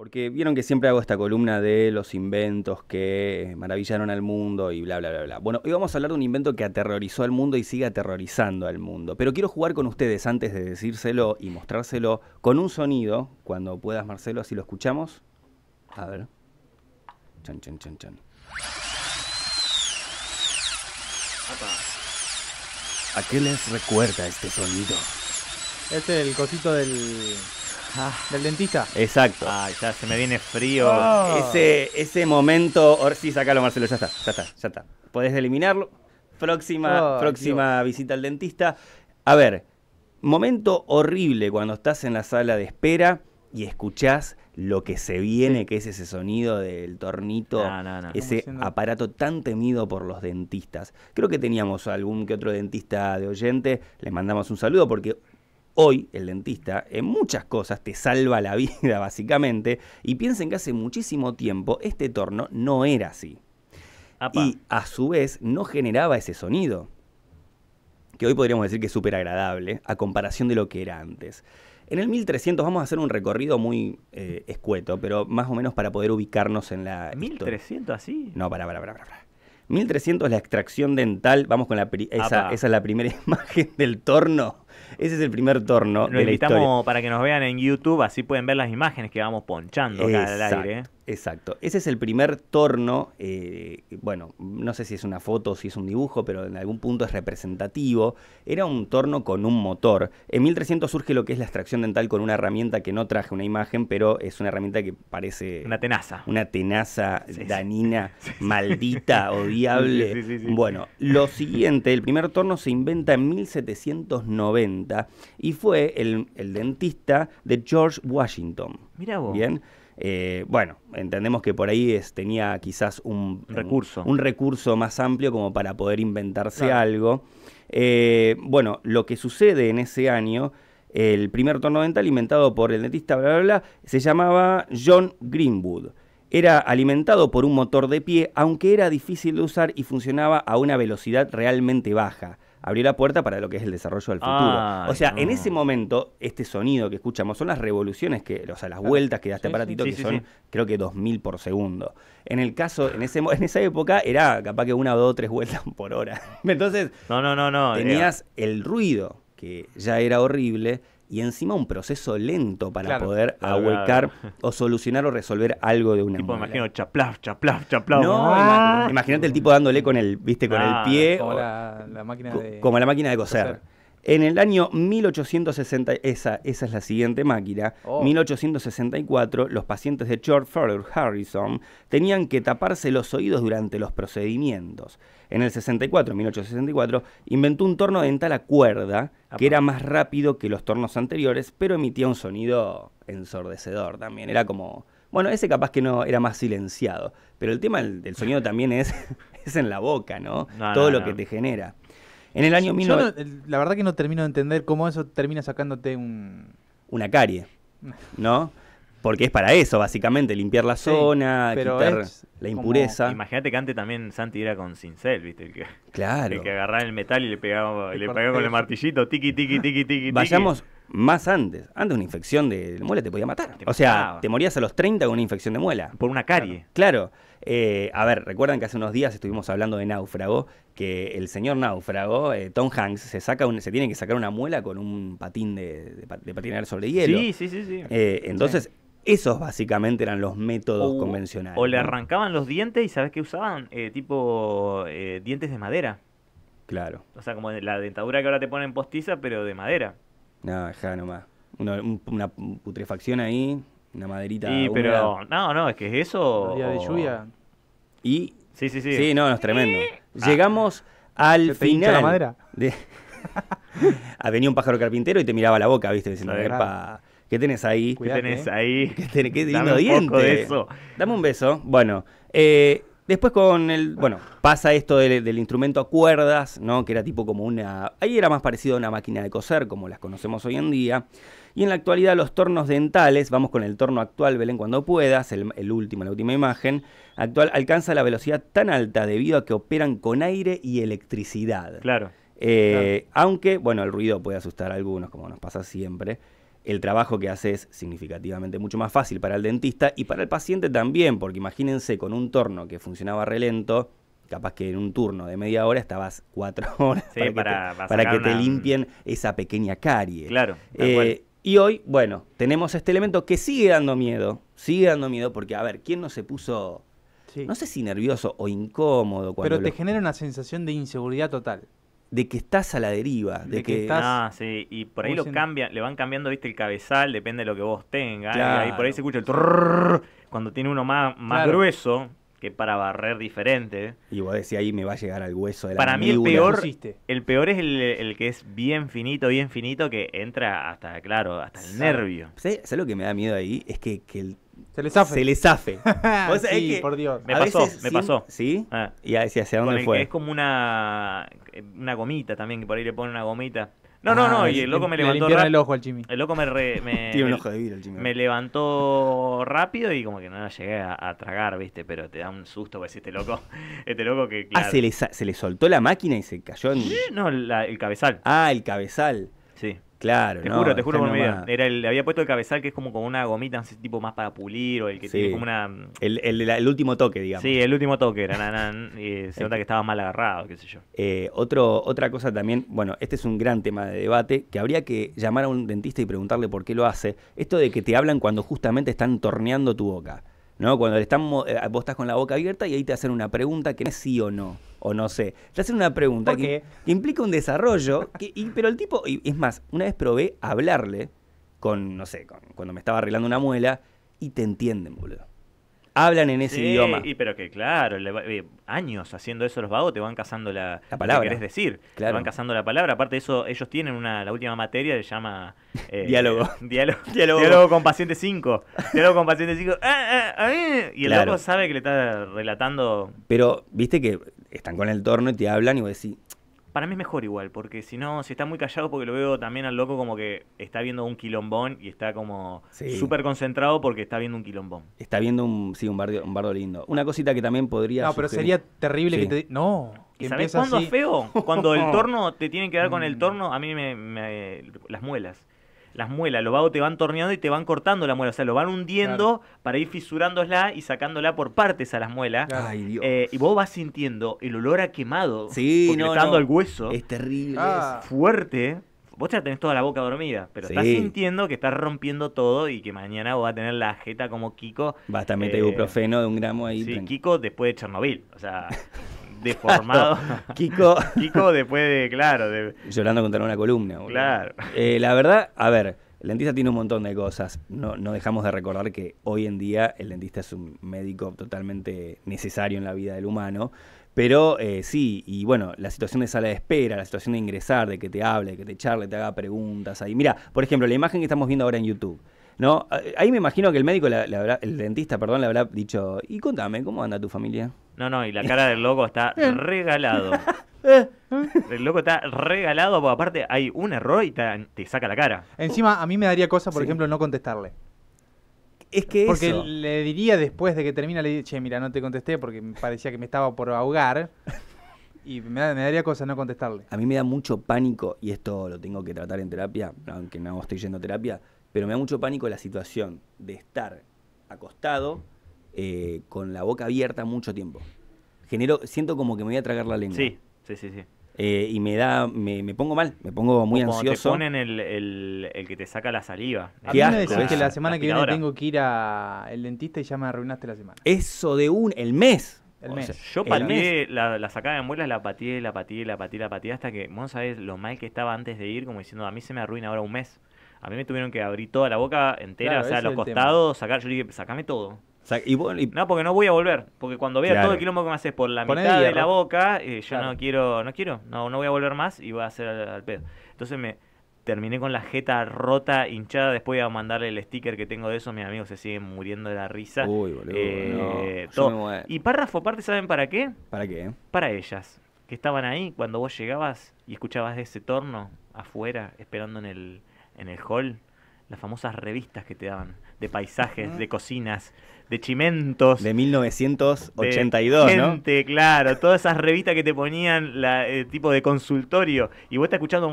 Porque vieron que siempre hago esta columna de los inventos que maravillaron al mundo y bla, bla, bla, bla. Bueno, hoy vamos a hablar de un invento que aterrorizó al mundo y sigue aterrorizando al mundo. Pero quiero jugar con ustedes antes de decírselo y mostrárselo con un sonido. Cuando puedas, Marcelo, así lo escuchamos. A ver. Chan, chan, chan, chan. ¿A qué les recuerda este sonido? Es el cosito del del ah. dentista. Exacto. Ay, ya se me viene frío. Ah. Ese, ese momento. Sí, sacalo, Marcelo, ya está, ya está, ya está. Podés eliminarlo. Próxima, próxima visita al dentista. A ver, momento horrible cuando estás en la sala de espera y escuchás lo que se viene, que es ese sonido del tornito, ese aparato tan temido por los dentistas. Creo que teníamos algún que otro dentista de oyente, le mandamos un saludo porque Hoy el dentista en muchas cosas te salva la vida básicamente y piensen que hace muchísimo tiempo este torno no era así. Y a su vez no generaba ese sonido, que hoy podríamos decir que es súper agradable a comparación de lo que era antes. En el 1300 vamos a hacer un recorrido muy eh, escueto, pero más o menos para poder ubicarnos en la... ¿1300 así? No, para, para, para, para. 1300 la extracción dental, vamos con la... Esa, esa, es la primera imagen del torno ese es el primer torno. Lo para que nos vean en YouTube, así pueden ver las imágenes que vamos ponchando al aire. ¿eh? Exacto. Ese es el primer torno. Eh, bueno, no sé si es una foto o si es un dibujo, pero en algún punto es representativo. Era un torno con un motor. En 1300 surge lo que es la extracción dental con una herramienta que no traje una imagen, pero es una herramienta que parece. Una tenaza. Una tenaza danina, maldita, odiable. Bueno, lo siguiente, el primer torno se inventa en 1790 y fue el, dentista de George Washington. Mira vos. Bien. Eh, bueno, entendemos que por ahí tenía quizás un recurso. Un, recurso más amplio como para poder inventarse algo. Eh, bueno, lo que sucede en ese año, el primer tono dental alimentado por el dentista, bla, bla, bla, se llamaba John Greenwood. Era alimentado por un motor de pie, aunque era difícil de usar y funcionaba a una velocidad realmente baja abrió la puerta para lo que es el desarrollo del futuro. o sea, en ese momento, este sonido que escuchamos son las revoluciones, que, o sea, las vueltas que da este aparatito, que son creo que 2000 por segundo. En el caso, en, ese, en esa época era capaz que una, dos, tres vueltas por hora. Entonces, no, no, no, no, eh, tenías el ruido, que ya era horrible, y encima un proceso lento para poder ahuecar o solucionar o resolver algo de una tipo, me imagino chaplaf, chaplaf, chaplaf. No, ah. imagínate el tipo dándole con el, viste, con el pie. Como o, la, máquina de, como la máquina de coser. En el año 1860, esa, es la siguiente máquina, 1864, los pacientes de George Fuller Harrison tenían que taparse los oídos durante los procedimientos. En el 64, 1864, inventó un torno dental a cuerda que era más rápido que los tornos anteriores, pero emitía un sonido ensordecedor también. Era como, bueno, ese capaz que no era más silenciado, pero el tema del, sonido también es, es en la boca, ¿no? Todo lo que te genera. En el año 19... la verdad que no termino de entender cómo eso termina sacándote Una carie, ¿no? Porque es para eso, básicamente, limpiar la zona, quitar la impureza. Imagínate que antes también Santi era con cincel, ¿viste? El que, claro. El que agarraba el metal y le pegaba, le pegaba con el martillito, Tiki, tiki, tiki, tiki Vayamos, más antes. Antes una infección de muela te podía matar. o sea, te morías a los 30 con una infección de muela. Por una carie. Claro. Eh, a ver, recuerdan que hace unos días estuvimos hablando de náufrago, que el señor náufrago, eh, Tom Hanks, se, saca se tiene que sacar una muela con un patín de, de, patinar sobre hielo. Sí, sí, sí. sí. Eh, entonces, Esos básicamente eran los métodos convencionales. O le arrancaban los dientes y ¿sabes qué usaban? tipo dientes de madera. Claro. O sea, como la dentadura que ahora te ponen postiza, pero de madera. No, dejá nomás. Una, putrefacción ahí, una maderita. Sí, pero. No, no, es que es eso. día de lluvia. Y. Sí, sí, sí. Sí, no, no es tremendo. Eh, ah. Llegamos al final. la madera? De... venía un pájaro carpintero y te miraba la boca, ¿viste? Diciendo, epa, ¿qué tenés ahí? ¿Qué tenés eh". ahí? ¿Qué, lindo Dame un diente? eso. Dame un beso. Bueno, eh, Después con el, bueno, pasa esto del, instrumento a cuerdas, ¿no? Que era tipo como una, ahí era más parecido a una máquina de coser, como las conocemos hoy en día. Y en la actualidad los tornos dentales, vamos con el torno actual, Belén, cuando puedas, el, último, la última imagen, actual alcanza la velocidad tan alta debido a que operan con aire y electricidad. Claro. Eh, claro. Aunque, bueno, el ruido puede asustar a algunos, como nos pasa siempre el trabajo que hace es significativamente mucho más fácil para el dentista y para el paciente también, porque imagínense con un torno que funcionaba relento, capaz que en un turno de media hora estabas cuatro horas para, que, te, limpien esa pequeña carie. Claro. Eh, y hoy, bueno, tenemos este elemento que sigue dando miedo, sigue dando miedo porque, a ver, ¿quién no se puso, no sé si nervioso o incómodo Pero te genera una sensación de inseguridad total de que estás a la deriva, de, que, estás... Ah, sí, y por ahí lo cambian, le van cambiando, viste, el cabezal, depende de lo que vos tengas, y por ahí se escucha el cuando tiene uno más, más grueso, que para barrer diferente. Y vos decís, ahí me va a llegar al hueso de la Para mí el peor, el peor es el, que es bien finito, bien finito, que entra hasta, claro, hasta el nervio. ¿Sabes lo que me da miedo ahí? Es que, que el se le zafe. Se les sí, por Dios. Me pasó, me pasó. ¿Sí? Ah. ¿Y hacia, hacia dónde fue? es como una, una gomita también, que por ahí le pone una gomita. No, no, ah, no, y el loco me levantó. Le el ojo al Jimmy. El loco me. me Tiene un ojo de el Me levantó rápido y como que no la llegué a, tragar, ¿viste? Pero te da un susto, pues este loco. Este loco que. Ah, claro. Ah, ¿se le, ¿se le soltó la máquina y se cayó en. No, el cabezal. Ah, el cabezal. Sí. Claro, Te juro, te juro por mi Era el, había puesto el cabezal que es como como una gomita, tipo más para pulir o el que tiene como una... Mm, el, el, último toque, digamos. Sí, el último toque. Era, y se nota que estaba mal agarrado, qué sé yo. Eh, otro, otra cosa también, bueno, este es un gran tema de debate, que habría que llamar a un dentista y preguntarle por qué lo hace. Esto de que te hablan cuando justamente están torneando tu boca. ¿no? Cuando están, eh, vos estás con la boca abierta y ahí te hacen una pregunta que no es sí o no o no sé. Te hacen una pregunta que, implica un desarrollo, pero el tipo, es más, una vez probé hablarle con, no sé, cuando me estaba arreglando una muela, y te entienden, boludo. Hablan en ese idioma. Y pero que claro, eh, años haciendo eso los vagos te van cazando la, palabra. Que decir. Te van cazando la palabra. Aparte de eso, ellos tienen una, la última materia se llama... Eh, diálogo. diálogo. con paciente 5. diálogo con paciente 5. Ah, ah, y el sabe que le está relatando... Pero, viste que están con el torno y te hablan y vos decís... Para mí es mejor igual, porque si no, si está muy callado, porque lo veo también al loco como que está viendo un quilombón y está como súper concentrado porque está viendo un quilombón. Está viendo un, sí, un, un bardo lindo. Una cosita que también podría... No, pero sería terrible que te... No. cuándo es feo? Cuando el torno, te tienen que dar con el mm. torno, a mí me, me las muelas las muelas. Los vagos te van torneando y te van cortando la muela. O sea, lo van hundiendo para ir fisurándola y sacándola por partes a las muelas. Ay, Dios. Eh, y vos vas sintiendo el olor a quemado. Sí, al hueso. Es terrible. Ah. fuerte. Vos ya tenés toda la boca dormida, pero estás sintiendo que estás rompiendo todo y que mañana vos vas a tener la jeta como Kiko. Basta, mete eh, ibuprofeno de un gramo ahí. Sí, Kiko después de Chernobyl. O sea, deformado. Kiko. Kiko después de, claro. De... Llorando contra una columna. Claro. Eh, la verdad, a ver, el dentista tiene un montón de cosas. No, no dejamos de recordar que hoy en día el dentista es un médico totalmente necesario en la vida del humano. Pero eh, sí, y bueno, la situación de sala de espera, la situación de ingresar, de que te hable, de que te charle, te haga preguntas ahí. Mira, por ejemplo, la imagen que estamos viendo ahora en YouTube. ¿no? Ahí me imagino que el médico, el dentista, perdón, le habrá dicho, y contame, ¿cómo anda tu familia? No, no, y la cara del loco está eh. regalado. Eh. El loco está regalado, porque aparte hay un error y te, saca la cara. Encima, a mí me daría cosa, por ejemplo, no contestarle. Es que Porque le diría después de que termina, le diría, che, mira, no te contesté porque me parecía que me estaba por ahogar. Y me, me, daría cosa no contestarle. A mí me da mucho pánico, y esto lo tengo que tratar en terapia, aunque no estoy yendo a terapia, pero me da mucho pánico la situación de estar acostado eh, con la boca abierta mucho tiempo. Genero, siento como que me voy a tragar la lengua. Sí, sí, sí, eh, y me da, me, me, pongo mal, me pongo muy como ansioso. Te ponen el, que te saca la saliva. A mí que la semana que viene tengo que ir al dentista y ya me arruinaste la semana. Eso de un, el mes. yo pateé la, la, sacada de muelas, la pateé, la pateé, la pateé, la pateé, hasta que, vos sabés lo mal que estaba antes de ir, como diciendo, a mí se me arruina ahora un mes. A mí me tuvieron que abrir toda la boca entera, o sea, los costados, sacar, yo dije, sacame todo no, porque no voy a volver. Porque cuando vea todo el quilombo que me haces por la mitad de la boca, eh, yo no quiero, no quiero, no, no voy a volver más y voy a hacer al, pedo. Entonces me terminé con la jeta rota, hinchada. Después iba a mandarle el sticker que tengo de eso. Mis amigos se siguen muriendo de la risa. Uy, boludo. Eh, y párrafo aparte, ¿saben para qué? ¿Para qué? Para ellas. Que estaban ahí cuando vos llegabas y escuchabas de ese torno afuera, esperando en el, en el hall, las famosas revistas que te daban de paisajes, de cocinas, de chimentos. De 1982, de gente, claro. Todas esas revistas que te ponían la, eh, tipo de consultorio. Y vos estás escuchando...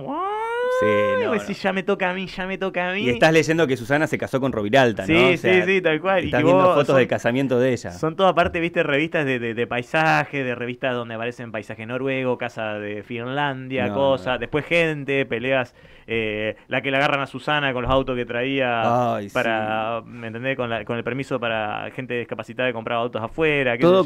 Sí, no, pues no. Si ya me toca a mí, ya me toca a mí. Y estás leyendo que Susana se casó con Roviralta, ¿no? Sí, sí, sí, tal cual. Estás y viendo fotos de casamiento de ella. Son toda parte, viste, revistas de, de, de, paisaje, de revistas donde aparecen paisaje noruego, casa de Finlandia, cosas. Después gente, peleas eh, la que la agarran a Susana con los autos que traía para, ¿me entendés? Con, el permiso para gente discapacitada de comprar autos afuera. Todo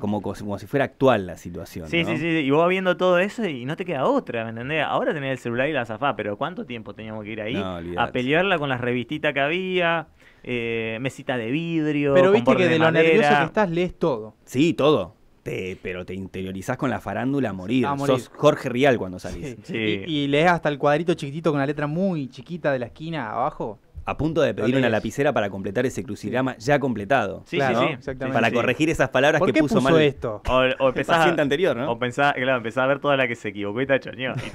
como, como, si fuera actual la situación. Sí, sí, sí, y vos viendo todo eso y no te queda otra, ¿me entendés? Ahora tenés el celular y la zafá, pero ¿cuánto tiempo teníamos que ir ahí a pelearla con las revistitas que había? Eh, mesita de vidrio. Pero viste que de, de lo nervioso que estás lees todo. Sí, todo pero te interiorizás con la farándula a morir. Sos Jorge Rial cuando salís. Y, lees hasta el cuadrito chiquitito con la letra muy chiquita de la esquina abajo. A punto de pedir una lapicera para completar ese crucigrama ya completado. Sí, sí, exactamente. Para corregir esas palabras que qué puso, mal. esto? O, o empezás, el anterior, ¿no? O empezás a ver toda la que se equivocó y te Y te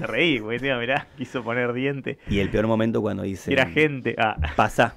reí, güey. mirá, quiso poner diente. Y el peor momento cuando dice. Era gente. Ah. pasa,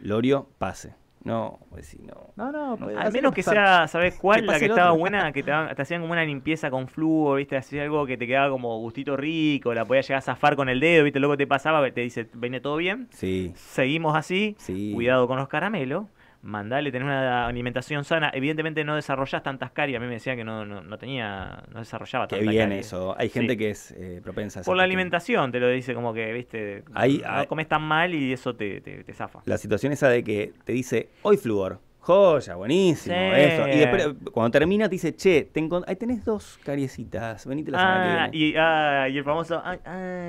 Lorio, pase. No, pues sí, no. No, no, pues, Al menos que sea, ¿sabes cuál? La que estaba buena, que te, hacían como una limpieza con flúor, ¿viste? Hacía algo que te quedaba como gustito rico, la podías llegar a zafar con el dedo, ¿viste? Luego te pasaba, te dice, ¿viene todo bien? Sí. Seguimos así. Cuidado con los caramelos mandale, tenés una alimentación sana. Evidentemente no desarrollas tantas caries. A mí me decían que no, no, tenía, no desarrollaba tantas caries. Qué bien eso. Hay gente que es eh, propensa Por la alimentación, te lo dice como que, viste, no comes tan mal y eso te, te, zafa. La situación esa de que te dice, hoy flúor. Joya, buenísimo, eso. Y después, cuando termina, te dice, che, ahí tenés dos cariecitas, venite la semana ah, ah, Y, el famoso, ay,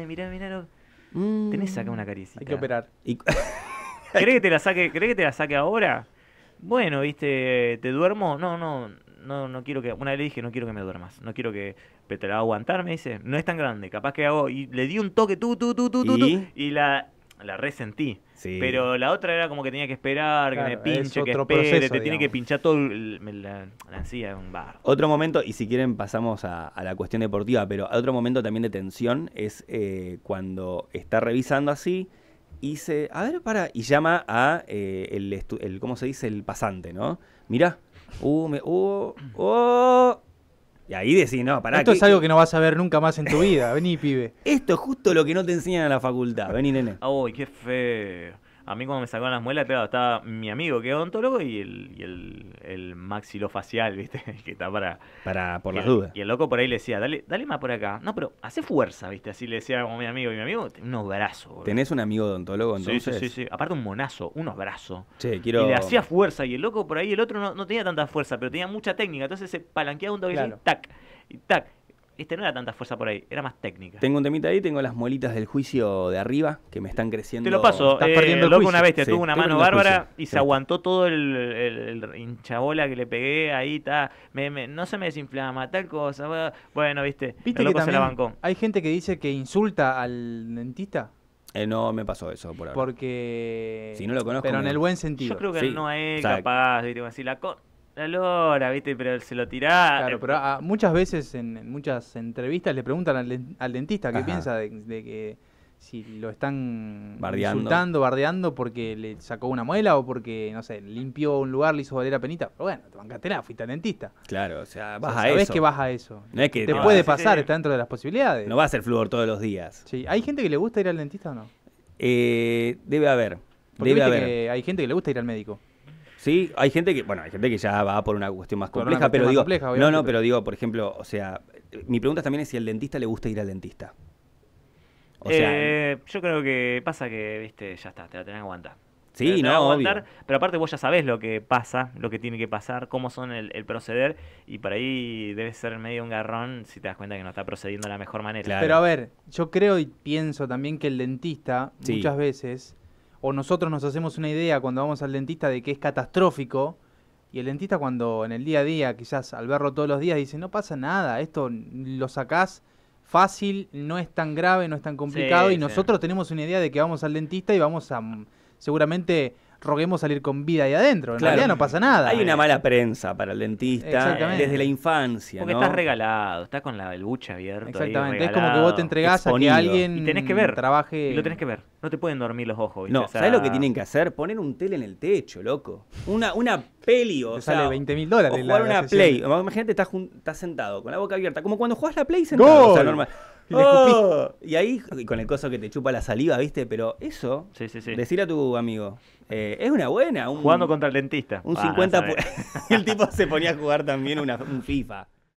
mirá, mirá, mm. tenés acá una cariecita. Hay que operar. ¿Querés que te la saque, que te la saque ahora? Bueno, viste, te duermo. No, no, no, no quiero que. Una vez le dije, no quiero que me duermas. No quiero que. Pero te la va a aguantar, me dice. No es tan grande. Capaz que hago. Y le di un toque, tú, tú, tú, tú, tú, Y la, la resentí. Sí. Pero la otra era como que tenía que esperar, que me pinche, que espere, te tiene que pinchar todo el, la, la, un bar. Otro momento, y si quieren pasamos a, la cuestión deportiva, pero otro momento también de tensión es eh, cuando está revisando así y dice, a ver, para. Y llama a eh, el, el, ¿cómo se dice? El pasante, ¿no? Mirá. Uh, uh, oh. Y ahí decís, no, pará. Esto es algo que no vas a ver nunca más en tu vida. Vení, pibe. Esto es justo lo que no te enseñan en la facultad. Vení, nene. Ay, qué feo a mí cuando me sacaron las muelas, estaba mi amigo que es odontólogo y el, el, maxilofacial, ¿viste? que está para... Para, por las dudas. Y el loco por ahí le decía, dale, dale más por acá. No, pero hace fuerza, ¿viste? Así le decía como mi amigo. Y mi amigo, unos brazos. ¿Tenés un amigo odontólogo entonces? Sí, sí, sí, sí. Aparte un monazo, unos brazos. Sí, quiero... Y le hacía fuerza y el loco por ahí, el otro no, tenía tanta fuerza, pero tenía mucha técnica. Entonces se palanqueaba un toque y tac, y tac. Este no era tanta fuerza por ahí, era más técnica. Tengo un temita ahí, tengo las molitas del juicio de arriba que me están creciendo. Te lo paso, Estás eh, perdiendo el loco una bestia, tuvo una mano bárbara y se aguantó todo el, hinchabola que le pegué ahí, está. no se me desinflama, tal cosa. Bueno, viste, ¿Viste el loco se la bancó. Hay gente que dice que insulta al dentista. Eh, no me pasó eso por ahora. Porque. Si no lo conozco. Pero en el buen sentido. Yo creo que no es capaz, digo, así la la lora, ¿viste? Pero se lo tirá. Claro, eh. pero muchas veces en, muchas entrevistas le preguntan al, dentista qué piensa de, que si lo están bardeando. insultando, bardeando porque le sacó una muela o porque, no sé, limpió un lugar, le hizo valer la penita. Pero bueno, te nada, fuiste al dentista. Claro, o sea, vas a sabés que vas a eso. No es que te puede pasar, está dentro de las posibilidades. No va a ser flúor todos los días. Sí, ¿hay gente que le gusta ir al dentista o no? Eh, debe haber. debe haber. hay gente que le gusta ir al médico. Sí, hay gente que, bueno, hay gente que ya va por una cuestión más compleja, pero digo, no, no, pero digo, por ejemplo, o sea, mi pregunta también es si al dentista le gusta ir al dentista. O sea, eh, yo creo que pasa que, viste, ya está, te la tenés que aguantar. Sí, no, aguantar, Pero aparte vos ya sabés lo que pasa, lo que tiene que pasar, cómo son el, proceder, y por ahí debe ser medio un garrón si te das cuenta que no está procediendo de la mejor manera. Pero a ver, yo creo y pienso también que el dentista muchas veces o nosotros nos hacemos una idea cuando vamos al dentista de que es catastrófico, y el dentista cuando en el día a día, quizás al verlo todos los días, dice, no pasa nada, esto lo sacás fácil, no es tan grave, no es tan complicado, y nosotros tenemos una idea de que vamos al dentista y vamos a mm, seguramente roguemos salir con vida ahí adentro. En realidad no pasa nada. Hay una mala prensa para el dentista eh, desde la infancia. Porque estás regalado, estás con la, el abierta. Exactamente, es como que vos te entregás a que alguien y que ver, trabaje. lo tenés que ver. No te pueden dormir los ojos. No, ¿sabes lo que tienen que hacer? Poner un tele en el techo, loco. Una, una peli, o sea, sale 20 mil dólares. O jugar una play. Imagínate, estás, sentado, con la boca abierta. Como cuando jugás la play sentado. normal. y ah. ahí, con el coso que te chupa la saliva, ¿viste? Pero eso, sí, decir a tu amigo, eh, es una buena. Un, Jugando contra el dentista. Un 50. Ah, el tipo se ponía a jugar también una, un FIFA.